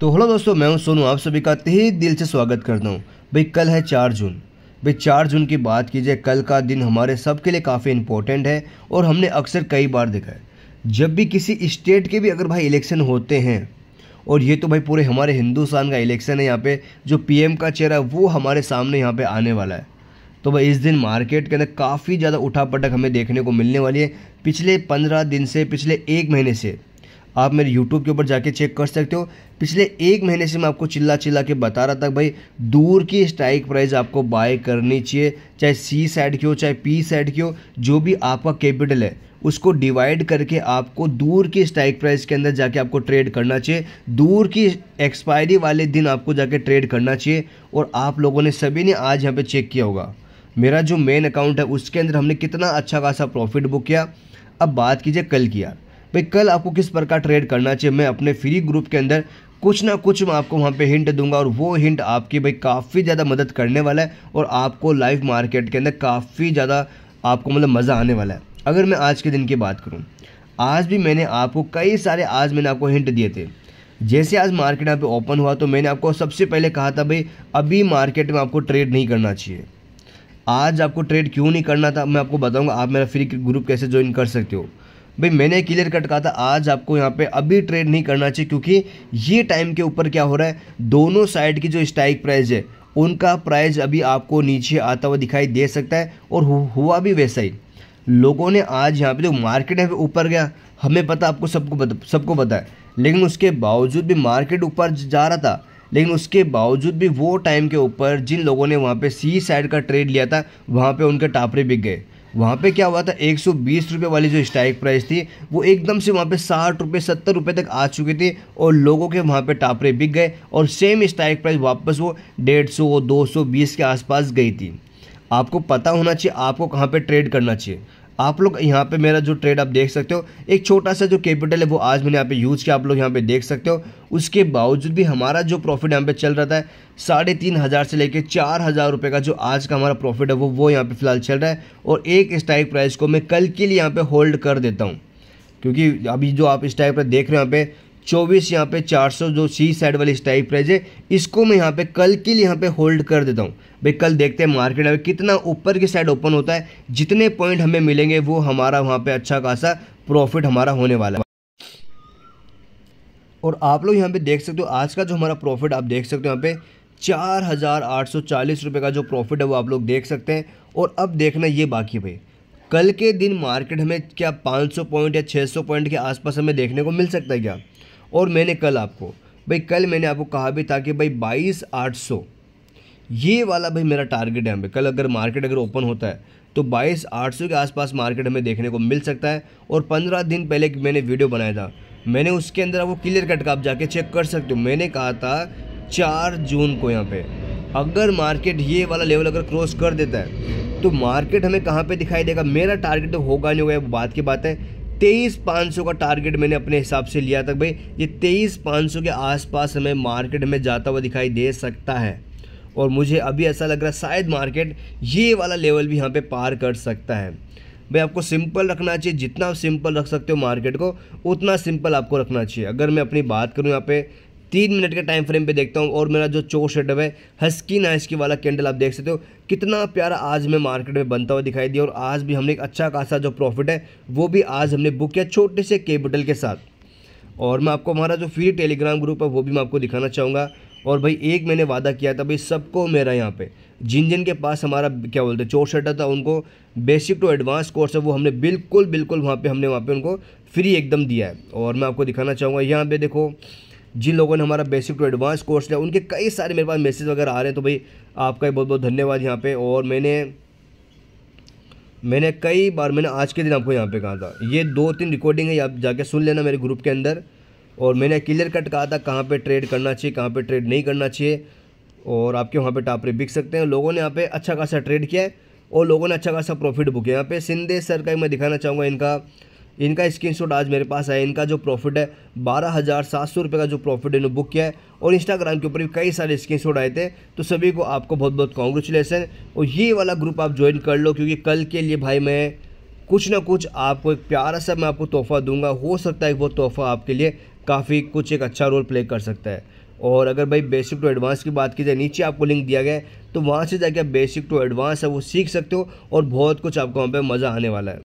तो हेलो दोस्तों मैं हूं सोनू आप सभी का तहे दिल से स्वागत करता हूं भाई कल है चार जून भाई चार जून की बात की जाए कल का दिन हमारे सब के लिए काफ़ी इंपॉर्टेंट है और हमने अक्सर कई बार देखा है जब भी किसी स्टेट के भी अगर भाई इलेक्शन होते हैं और ये तो भाई पूरे हमारे हिंदुस्तान का इलेक्शन है यहाँ पे जो पीएम का चेहरा वो हमारे सामने यहाँ पे आने वाला है तो भाई इस दिन मार्केट के अंदर काफ़ी ज़्यादा उठापटक हमें देखने को मिलने वाली है पिछले पंद्रह दिन से पिछले एक महीने से आप मेरे यूट्यूब के ऊपर जाके चेक कर सकते हो पिछले एक महीने से मैं आपको चिल्ला चिल्ला के बता रहा था भाई दूर की स्ट्राइक प्राइस आपको बाय करनी चाहिए चाहे सी साइड की हो चाहे पी साइड की हो जो भी आपका कैपिटल है उसको डिवाइड करके आपको दूर की स्ट्राइक प्राइस के अंदर जाके आपको ट्रेड करना चाहिए दूर की एक्सपायरी वाले दिन आपको जाके ट्रेड करना चाहिए और आप लोगों ने सभी ने आज यहाँ पर चेक किया होगा मेरा जो मेन अकाउंट है उसके अंदर हमने कितना अच्छा खासा प्रॉफिट बुक किया अब बात कीजिए कल की यार भाई कल आपको किस प्रकार ट्रेड करना चाहिए मैं अपने फ्री ग्रुप के अंदर कुछ ना कुछ मैं आपको वहाँ पे हिंट दूंगा और वो हिंट आपकी भाई काफ़ी ज़्यादा मदद करने वाला है और आपको लाइव मार्केट के अंदर काफ़ी ज़्यादा आपको मतलब मज़ा आने वाला है अगर मैं आज के दिन की बात करूँ आज भी मैंने आपको कई सारे आज मैंने आपको हिंट दिए थे जैसे आज मार्केट यहाँ पे ओपन हुआ तो मैंने आपको सबसे पहले कहा था भाई अभी मार्केट में आपको ट्रेड नहीं करना चाहिए आज आपको ट्रेड क्यों नहीं करना था मैं आपको बताऊंगा आप मेरा फ्री ग्रुप कैसे ज्वाइन कर सकते हो भाई मैंने क्लियर कट कहा था आज आपको यहाँ पे अभी ट्रेड नहीं करना चाहिए क्योंकि ये टाइम के ऊपर क्या हो रहा है दोनों साइड की जो स्ट्राइक प्राइस है उनका प्राइस अभी आपको नीचे आता हुआ दिखाई दे सकता है और हुआ भी वैसा ही लोगों ने आज यहाँ पे जो मार्केट है ऊपर गया हमें पता आपको सबको सबको पता है लेकिन उसके बावजूद भी मार्केट ऊपर जा रहा था लेकिन उसके बावजूद भी वो टाइम के ऊपर जिन लोगों ने वहाँ पे सी साइड का ट्रेड लिया था वहाँ पे उनके टापरे बिक गए वहाँ पे क्या हुआ था एक सौ वाली जो स्ट्राइक प्राइस थी वो एकदम से वहाँ पे साठ रुपये सत्तर रुपये तक आ चुकी थी और लोगों के वहाँ पे टापरे बिक गए और सेम स्ट्राइक प्राइस वापस वो डेढ़ सौ दो सौ बीस के आसपास गई थी आपको पता होना चाहिए आपको कहाँ पे ट्रेड करना चाहिए आप लोग यहाँ पे मेरा जो ट्रेड आप देख सकते हो एक छोटा सा जो कैपिटल है वो आज मैंने यहाँ पे यूज़ किया आप लोग यहाँ पे देख सकते हो उसके बावजूद भी हमारा जो प्रॉफिट यहाँ पे चल रहा था साढ़े तीन हज़ार से लेकर चार हज़ार रुपये का जो आज का हमारा प्रॉफिट है वो वो यहाँ पर फिलहाल चल रहा है और एक स्ट्राइक प्राइस को मैं कल के लिए यहाँ पर होल्ड कर देता हूँ क्योंकि अभी जो आप स्ट्राइक पर देख रहे हो यहाँ पे चौबीस यहाँ पे चार सौ जो सी साइड वाली स्टाइक प्राइस है इसको मैं यहाँ पे कल के लिए यहाँ पे होल्ड कर देता हूँ भाई कल देखते हैं मार्केट में कितना ऊपर की साइड ओपन होता है जितने पॉइंट हमें मिलेंगे वो हमारा वहाँ पे अच्छा खासा प्रॉफिट हमारा होने वाला है और आप लोग यहाँ पे देख सकते हो आज का जो हमारा प्रॉफिट आप देख सकते हो यहाँ पे चार हज़ार आठ सौ चालीस रुपये का जो प्रॉफिट है वो आप लोग देख सकते हैं और अब देखना ये बाकी भाई कल के दिन मार्केट हमें क्या 500 पॉइंट या 600 पॉइंट के आसपास हमें देखने को मिल सकता है क्या और मैंने कल आपको भाई कल मैंने आपको कहा भी था कि भाई बाईस आठ सौ ये वाला भाई मेरा टारगेट है हमें कल अगर मार्केट अगर ओपन होता है तो बाईस आठ सौ के आसपास मार्केट हमें देखने को मिल सकता है और पंद्रह दिन पहले मैंने वीडियो बनाया था मैंने उसके अंदर आपको क्लियर कट का आप जाके चेक कर सकते हो मैंने कहा था चार जून को यहाँ पे अगर मार्केट ये वाला लेवल अगर क्रॉस कर देता है तो मार्केट हमें कहाँ पे दिखाई देगा मेरा टारगेट तो होगा नहीं होगा बात की बात है तेईस पाँच सौ का टारगेट मैंने अपने हिसाब से लिया था भाई ये तेईस पाँच सौ के आसपास हमें मार्केट में जाता हुआ दिखाई दे सकता है और मुझे अभी ऐसा लग रहा है शायद मार्केट ये वाला लेवल भी यहाँ पे पार कर सकता है भाई आपको सिंपल रखना चाहिए जितना आप सिंपल रख सकते हो मार्केट को उतना सिंपल आपको रखना चाहिए अगर मैं अपनी बात करूँ यहाँ पे तीन मिनट के टाइम फ्रेम पे देखता हूँ और मेरा जो चोर सेटअप है हस्की नाइस्की वाला कैंडल आप देख सकते हो कितना प्यारा आज मैं मार्केट में बनता हुआ दिखाई दिया और आज भी हमने एक अच्छा खासा जो प्रॉफिट है वो भी आज हमने बुक किया छोटे से कैपिटल के साथ और मैं आपको हमारा जो फ्री टेलीग्राम ग्रुप है वो भी मैं आपको दिखाना चाहूँगा और भाई एक मैंने वादा किया था भाई सबको मेरा यहाँ पे जिन जिन के पास हमारा क्या बोलते हैं चोर शटर था उनको बेसिक टू एडवांस कोर्स है वो हमने बिल्कुल बिल्कुल वहाँ पे हमने वहाँ पे उनको फ्री एकदम दिया है और मैं आपको दिखाना चाहूँगा यहाँ पे देखो जिन लोगों ने हमारा बेसिक टू एडवांस कोर्स लिया उनके कई सारे मेरे पास मैसेज वगैरह आ रहे हैं तो भाई आपका बहुत बहुत धन्यवाद यहाँ पर और मैंने मैंने कई बार मैंने आज के दिन आपको यहाँ पे कहा था ये दो तीन रिकॉर्डिंग है आप जाके सुन लेना मेरे ग्रुप के अंदर और मैंने क्लियर कट कहा था कहाँ पर ट्रेड करना चाहिए कहाँ पर ट्रेड नहीं करना चाहिए और आपके वहाँ पे टापरे बिक सकते हैं लोगों ने यहाँ पे अच्छा खासा ट्रेड किया है और लोगों ने अच्छा खासा प्रॉफिट बुक किया यहाँ पे सिंधे सर का मैं दिखाना चाहूँगा इनका इनका स्क्रीनशॉट आज मेरे पास आया इनका जो प्रॉफिट है बारह हज़ार सात सौ रुपये का जो प्रॉफिट इन्होंने बुक किया है और इंस्टाग्राम के ऊपर भी कई सारे स्क्रीनशॉट आए थे तो सभी को आपको बहुत बहुत कॉन्ग्रेचुलेसन और ये वाला ग्रुप आप ज्वाइन कर लो क्योंकि कल के लिए भाई मैं कुछ ना कुछ आपको एक प्यारा सा मैं आपको तोहफा दूंगा हो सकता है वो तोहफा आपके लिए काफ़ी कुछ एक अच्छा रोल प्ले कर सकता है और अगर भाई बेसिक टू एडवांस की बात की जाए नीचे आपको लिंक दिया गया है तो वहाँ से जाके आप बेसिक टू एडवांस है वो सीख सकते हो और बहुत कुछ आपको वहाँ पर मज़ा आने वाला है